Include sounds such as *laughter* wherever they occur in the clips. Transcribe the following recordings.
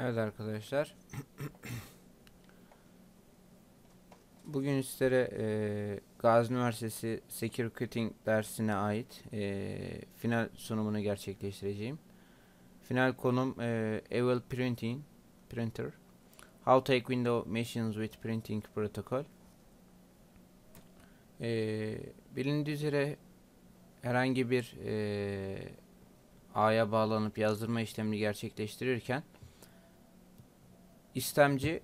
Evet arkadaşlar. Bugün sizlere e, Gazi Üniversitesi Security dersine ait e, final sunumunu gerçekleştireceğim. Final konum e, Evil Printing Printer. How to take window machines with printing protocol. E, bilindiği üzere herhangi bir e, ağya bağlanıp yazdırma işlemini gerçekleştirirken İstemci e,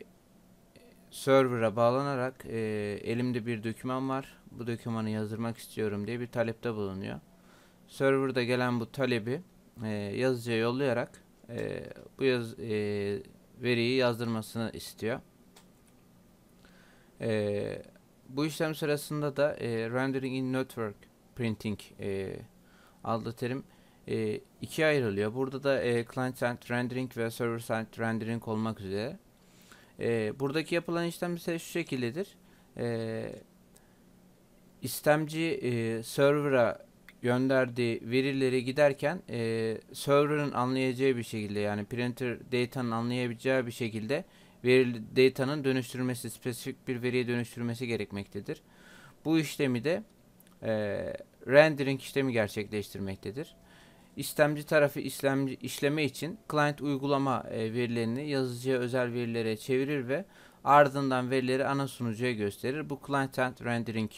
server'a bağlanarak e, elimde bir doküman var. Bu dokümanı yazdırmak istiyorum diye bir talepte bulunuyor. Server'da gelen bu talebi e, yazıcıya yollayarak e, bu yaz, e, veriyi yazdırmasını istiyor. E, bu işlem sırasında da e, rendering in network printing e, adlı terim e, ikiye ayrılıyor. Burada da e, client side rendering ve server side rendering olmak üzere e, buradaki yapılan işlem ise şu şekildedir. E, istemci e, server'a gönderdiği verileri giderken e, server'ın anlayacağı bir şekilde yani printer data'nın anlayabileceği bir şekilde veri data'nın dönüştürmesi, spesifik bir veriye dönüştürmesi gerekmektedir. Bu işlemi de e, rendering işlemi gerçekleştirmektedir. İstemci tarafı işlemci işleme için client uygulama e, verilerini yazıcıya özel verilere çevirir ve ardından verileri ana sunucuya gösterir. Bu client rendering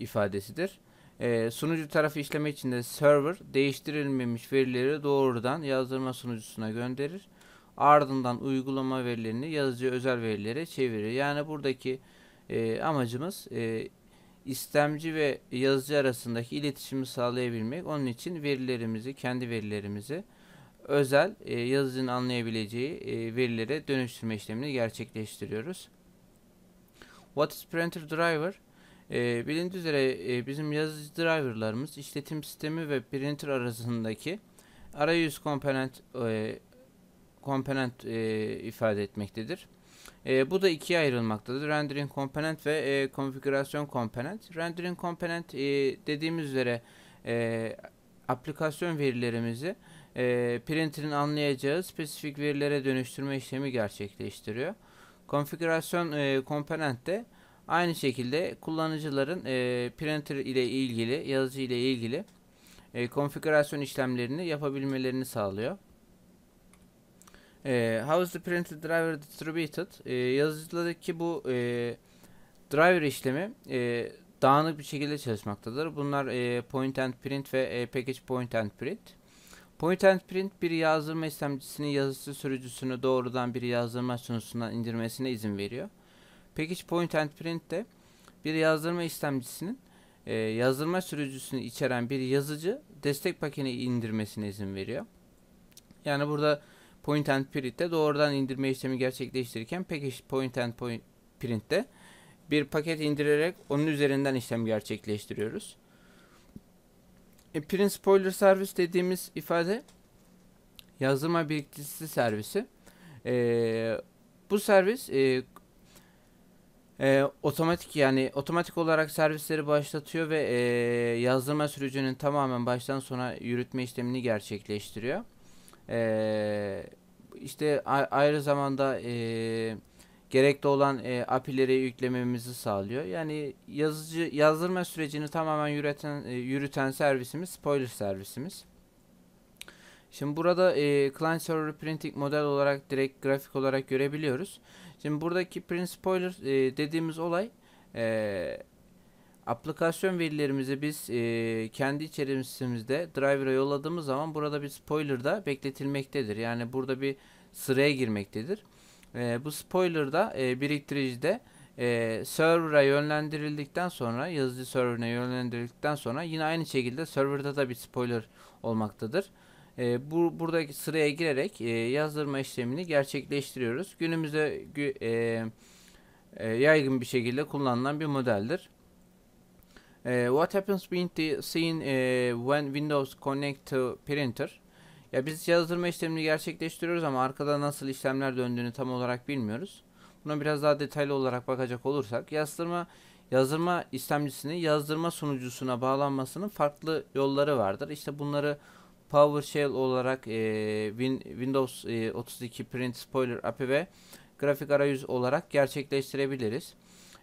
ifadesidir. E, sunucu tarafı işleme için de server değiştirilmemiş verileri doğrudan yazdırma sunucusuna gönderir. Ardından uygulama verilerini yazıcı özel verilere çevirir. Yani buradaki e, amacımız e, istemci ve yazıcı arasındaki iletişimi sağlayabilmek. Onun için verilerimizi, kendi verilerimizi özel e, yazıcının anlayabileceği e, verilere dönüştürme işlemini gerçekleştiriyoruz. What is printer driver? E, bilindiği üzere e, bizim yazıcı driverlarımız işletim sistemi ve printer arasındaki arayüz komponent e, komponent e, ifade etmektedir. E, bu da ikiye ayrılmaktadır. Rendering Component ve e, Konfigürasyon Component. Rendering Component e, dediğimiz üzere e, aplikasyon verilerimizi e, printer'ın anlayacağı spesifik verilere dönüştürme işlemi gerçekleştiriyor. Konfigürasyon e, komponent de aynı şekilde kullanıcıların e, printer ile ilgili, yazıcı ile ilgili e, konfigürasyon işlemlerini yapabilmelerini sağlıyor. E, how is the printed driver distributed? E, ee, yazıcıdaki bu e, driver işlemi e, dağınık bir şekilde çalışmaktadır. Bunlar e, point and print ve e, package point and print. Point and print bir yazdırma işlemcisinin yazıcı sürücüsünü doğrudan bir yazdırma sunucusundan indirmesine izin veriyor. Package point and print de bir yazdırma işlemcisinin e, yazdırma sürücüsünü içeren bir yazıcı destek paketini indirmesine izin veriyor. Yani burada point and print'te doğrudan indirme işlemi gerçekleştirirken package point and point print'te bir paket indirerek onun üzerinden işlem gerçekleştiriyoruz. E, print spoiler servis dediğimiz ifade yazılma biriktiricisi servisi. E, bu servis e, e, otomatik yani otomatik olarak servisleri başlatıyor ve e, yazdırma sürecinin tamamen baştan sona yürütme işlemini gerçekleştiriyor. E, işte ayrı zamanda e, gerekli olan e, API'leri yüklememizi sağlıyor. Yani yazıcı yazdırma sürecini tamamen yürüten e, yürüten servisimiz spoiler servisimiz. Şimdi burada e, client server printing model olarak direkt grafik olarak görebiliyoruz. Şimdi buradaki print spoiler e, dediğimiz olay e, Aplikasyon verilerimizi biz e, kendi içerimizde driver'a yolladığımız zaman burada bir spoiler da bekletilmektedir. Yani burada bir sıraya girmektedir. E, bu spoiler da e, biriktiricide e, server'a yönlendirildikten sonra yazıcı server'ına yönlendirildikten sonra yine aynı şekilde server'da da bir spoiler olmaktadır. E, bu buradaki sıraya girerek e, yazdırma işlemini gerçekleştiriyoruz. Günümüzde e, e, yaygın bir şekilde kullanılan bir modeldir. E, what happens being the scene e, when Windows connect to printer? Ya biz yazdırma işlemini gerçekleştiriyoruz ama arkada nasıl işlemler döndüğünü tam olarak bilmiyoruz. Buna biraz daha detaylı olarak bakacak olursak yazdırma yazdırma istemcisinin yazdırma sunucusuna bağlanmasının farklı yolları vardır. İşte bunları PowerShell olarak e, Win, Windows e, 32 Print Spoiler API ve grafik arayüz olarak gerçekleştirebiliriz.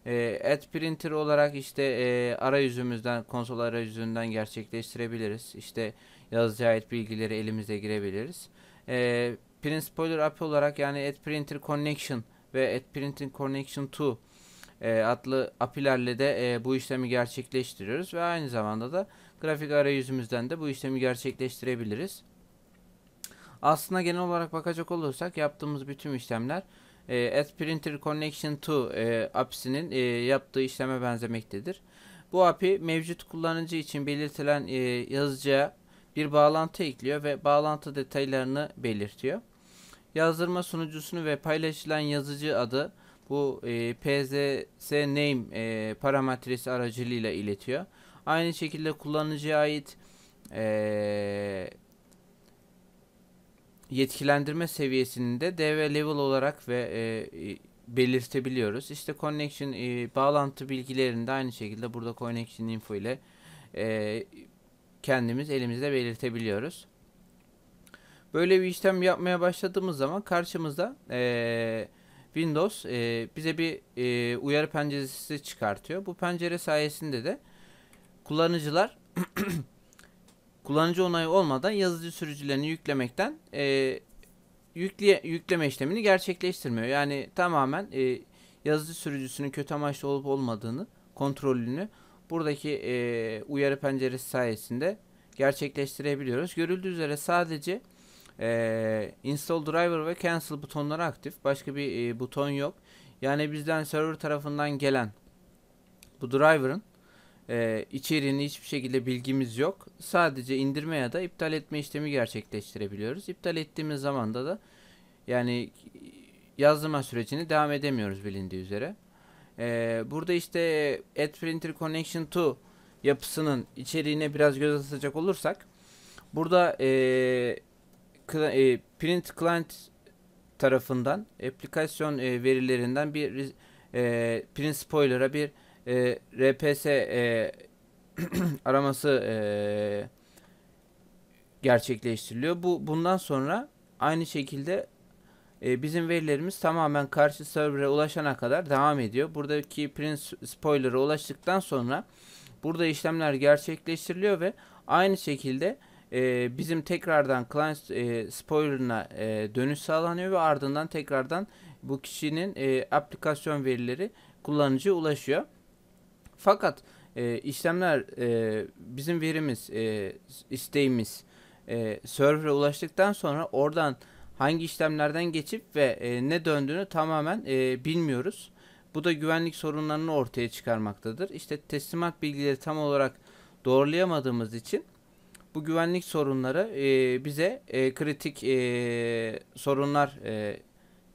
E, ad printer olarak işte e, arayüzümüzden konsol arayüzünden gerçekleştirebiliriz. İşte yazıcı ait bilgileri elimize girebiliriz. E, print spoiler API olarak yani ad printer connection ve ad printing connection to e, adlı apilerle de e, bu işlemi gerçekleştiriyoruz ve aynı zamanda da grafik arayüzümüzden de bu işlemi gerçekleştirebiliriz. Aslında genel olarak bakacak olursak yaptığımız bütün işlemler ee, e, Add Printer Connection 2 e, API'sinin e, yaptığı işleme benzemektedir. Bu API mevcut kullanıcı için belirtilen e, yazıcıya bir bağlantı ekliyor ve bağlantı detaylarını belirtiyor. Yazdırma sunucusunu ve paylaşılan yazıcı adı bu e, PZS name e, parametresi aracılığıyla iletiyor. Aynı şekilde kullanıcıya ait e, yetkilendirme seviyesini de DV level olarak ve e, e, belirtebiliyoruz. İşte connection e, bağlantı bilgilerini de aynı şekilde burada connection info ile e, kendimiz elimizde belirtebiliyoruz. Böyle bir işlem yapmaya başladığımız zaman karşımızda e, Windows e, bize bir e, uyarı penceresi çıkartıyor. Bu pencere sayesinde de kullanıcılar *clears throat* kullanıcı onayı olmadan yazıcı sürücülerini yüklemekten e, yükle, yükleme işlemini gerçekleştirmiyor. Yani tamamen e, yazıcı sürücüsünün kötü amaçlı olup olmadığını kontrolünü buradaki e, uyarı penceresi sayesinde gerçekleştirebiliyoruz. Görüldüğü üzere sadece e, install driver ve cancel butonları aktif. Başka bir e, buton yok. Yani bizden server tarafından gelen bu driver'ın e, içeriğini hiçbir şekilde bilgimiz yok. Sadece indirme ya da iptal etme işlemi gerçekleştirebiliyoruz. İptal ettiğimiz zaman da yani yazılma sürecini devam edemiyoruz bilindiği üzere. E, burada işte Ad Printer Connection to yapısının içeriğine biraz göz atacak olursak burada e, e, print client tarafından aplikasyon e, verilerinden bir e, print spoiler'a bir ee, e, RPS *clears throat* e, araması e, gerçekleştiriliyor. Bu bundan sonra aynı şekilde e, bizim verilerimiz tamamen karşı server'e ulaşana kadar devam ediyor. Buradaki print spoiler'a ulaştıktan sonra burada işlemler gerçekleştiriliyor ve aynı şekilde e, bizim tekrardan client e, spoiler'ına e, dönüş sağlanıyor ve ardından tekrardan bu kişinin e, aplikasyon verileri kullanıcıya ulaşıyor. Fakat e, işlemler e, bizim verimiz, e, isteğimiz e, server'a ulaştıktan sonra oradan hangi işlemlerden geçip ve e, ne döndüğünü tamamen e, bilmiyoruz. Bu da güvenlik sorunlarını ortaya çıkarmaktadır. İşte teslimat bilgileri tam olarak doğrulayamadığımız için bu güvenlik sorunları e, bize e, kritik e, sorunlar e,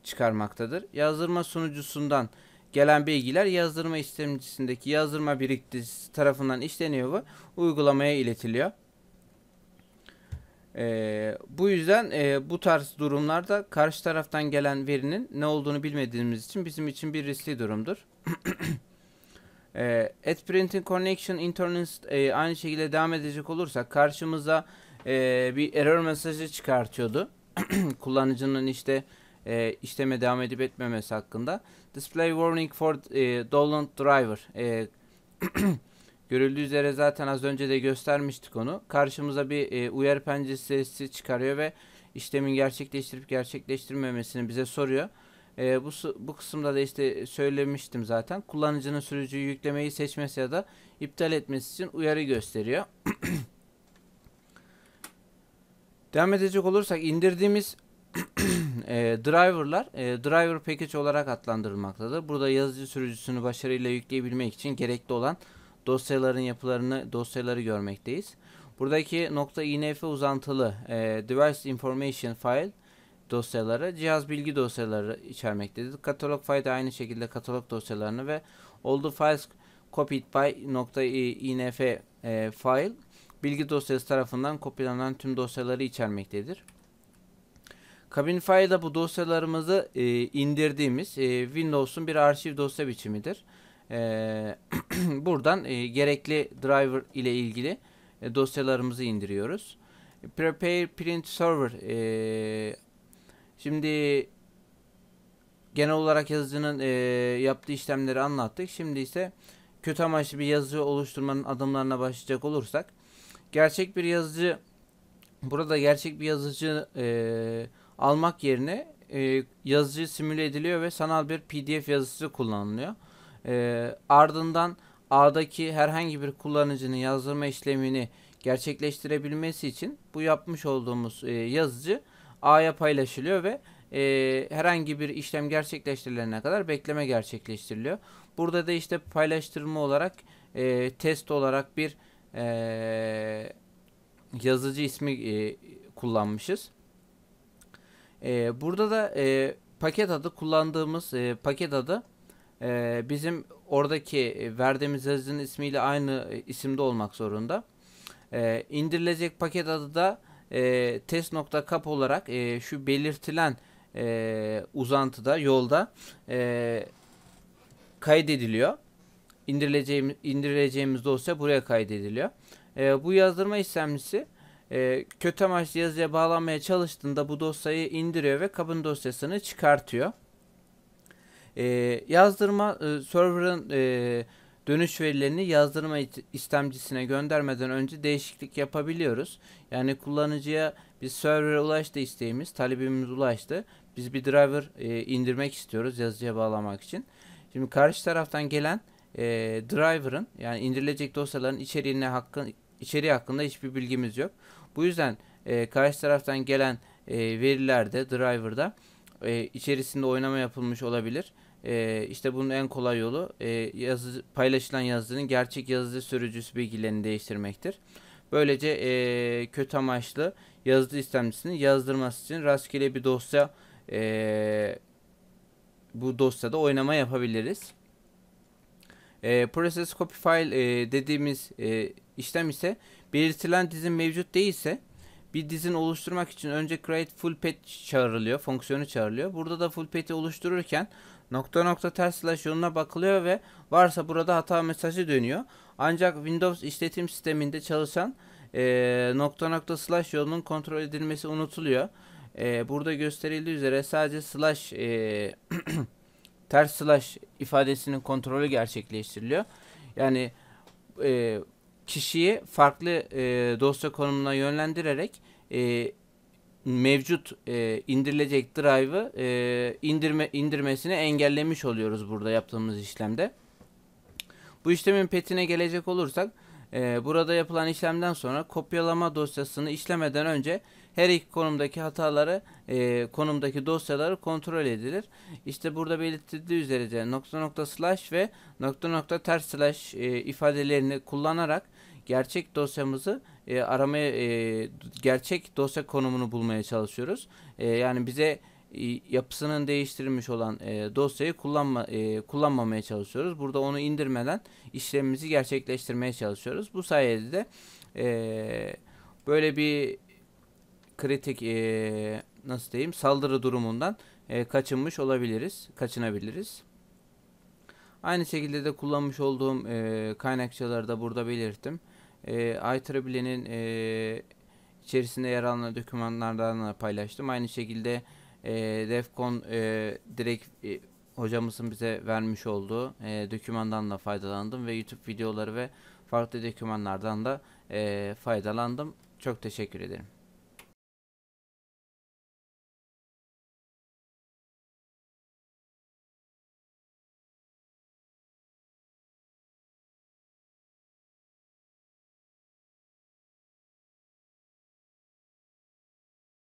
çıkarmaktadır. Yazdırma sunucusundan Gelen bilgiler yazdırma işlemcisindeki yazdırma biriktiricisi tarafından işleniyor ve uygulamaya iletiliyor. Ee, bu yüzden e, bu tarz durumlarda karşı taraftan gelen verinin ne olduğunu bilmediğimiz için bizim için bir riskli durumdur. *coughs* e, at Printing Connection Internist e, aynı şekilde devam edecek olursak karşımıza e, bir error mesajı çıkartıyordu. *coughs* Kullanıcının işte e, işleme devam edip etmemesi hakkında. Display warning for e, Dolant Driver. E, *clears throat* görüldüğü üzere zaten az önce de göstermiştik onu. Karşımıza bir e, uyarı penceresi çıkarıyor ve işlemin gerçekleştirip gerçekleştirmemesini bize soruyor. E, bu, bu kısımda da işte söylemiştim zaten. Kullanıcının sürücüyü yüklemeyi seçmesi ya da iptal etmesi için uyarı gösteriyor. *clears throat* Devam edecek olursak indirdiğimiz *clears throat* e, driverlar e, driver package olarak adlandırılmaktadır. Burada yazıcı sürücüsünü başarıyla yükleyebilmek için gerekli olan dosyaların yapılarını dosyaları görmekteyiz. Buradaki .inf uzantılı e, device information file dosyaları cihaz bilgi dosyaları içermektedir. Katalog file de aynı şekilde katalog dosyalarını ve oldu files copied by .inf e, file bilgi dosyası tarafından kopyalanan tüm dosyaları içermektedir. Kabin bu dosyalarımızı e, indirdiğimiz e, Windows'un bir arşiv dosya biçimidir. E, *clears throat* buradan e, gerekli driver ile ilgili e, dosyalarımızı indiriyoruz. Prepare Print Server e, şimdi genel olarak yazıcının e, yaptığı işlemleri anlattık. Şimdi ise kötü amaçlı bir yazıcı oluşturmanın adımlarına başlayacak olursak gerçek bir yazıcı burada gerçek bir yazıcı e, almak yerine e, yazıcı simüle ediliyor ve sanal bir PDF yazıcısı kullanılıyor. E, ardından ağdaki herhangi bir kullanıcının yazdırma işlemini gerçekleştirebilmesi için bu yapmış olduğumuz e, yazıcı ağya paylaşılıyor ve e, herhangi bir işlem gerçekleştirilene kadar bekleme gerçekleştiriliyor. Burada da işte paylaştırma olarak e, test olarak bir e, yazıcı ismi e, kullanmışız. E, burada da e, paket adı kullandığımız e, paket adı e, bizim oradaki e, verdiğimiz yazının ismiyle aynı e, isimde olmak zorunda. E, indirilecek paket adı da e, test.cap olarak e, şu belirtilen e, uzantıda yolda e, kaydediliyor. İndirileceğimiz, indirileceğimiz dosya buraya kaydediliyor. E, bu yazdırma işlemcisi e, kötü amaçlı yazıya bağlanmaya çalıştığında bu dosyayı indiriyor ve kabın dosyasını çıkartıyor. E, yazdırma e, server'ın e, dönüş verilerini yazdırma istemcisine göndermeden önce değişiklik yapabiliyoruz. Yani kullanıcıya biz server'e ulaştı isteğimiz, talebimiz ulaştı. Biz bir driver e, indirmek istiyoruz yazıcıya bağlamak için. Şimdi karşı taraftan gelen e, driver'ın yani indirilecek dosyaların içeriğine hakkın içeriği hakkında hiçbir bilgimiz yok. Bu yüzden e, karşı taraftan gelen e, verilerde, driver'da e, içerisinde oynama yapılmış olabilir. E, işte bunun en kolay yolu e, yazı, paylaşılan yazının gerçek yazıcı sürücüsü bilgilerini değiştirmektir. Böylece e, kötü amaçlı yazıcı istemcisini yazdırması için rastgele bir dosya e, bu dosyada oynama yapabiliriz. E, process copy file e, dediğimiz e, işlem ise Belirtilen dizin mevcut değilse bir dizin oluşturmak için önce create full pet çağrılıyor, fonksiyonu çağrılıyor. Burada da full pet'i oluştururken nokta nokta ters slash yoluna bakılıyor ve varsa burada hata mesajı dönüyor. Ancak Windows işletim sisteminde çalışan e, nokta nokta slash yolunun kontrol edilmesi unutuluyor. E, burada gösterildiği üzere sadece slash e, *clears throat* ters slash ifadesinin kontrolü gerçekleştiriliyor. Yani e, kişiyi farklı e, dosya konumuna yönlendirerek e, mevcut e, indirilecek drive'ı e, indirme indirmesini engellemiş oluyoruz burada yaptığımız işlemde. Bu işlemin petine gelecek olursak e, burada yapılan işlemden sonra kopyalama dosyasını işlemeden önce her iki konumdaki hataları e, konumdaki dosyaları kontrol edilir. İşte burada belirtildiği üzere nokta nokta slash ve nokta nokta ters slash e, ifadelerini kullanarak gerçek dosyamızı e, aramaya e, gerçek dosya konumunu bulmaya çalışıyoruz. E, yani bize e, yapısının değiştirilmiş olan e, dosyayı kullanma e, kullanmamaya çalışıyoruz. Burada onu indirmeden işlemimizi gerçekleştirmeye çalışıyoruz. Bu sayede de e, böyle bir kritik e, nasıl diyeyim saldırı durumundan e, kaçınmış olabiliriz, kaçınabiliriz. Aynı şekilde de kullanmış olduğum e, kaynakçaları da burada belirttim e, ee, IEEE'nin e, içerisinde yer alan dokümanlardan da paylaştım. Aynı şekilde e, DEFCON e, direkt e, hocamızın bize vermiş olduğu e, dokümandan da faydalandım ve YouTube videoları ve farklı dokümanlardan da e, faydalandım. Çok teşekkür ederim.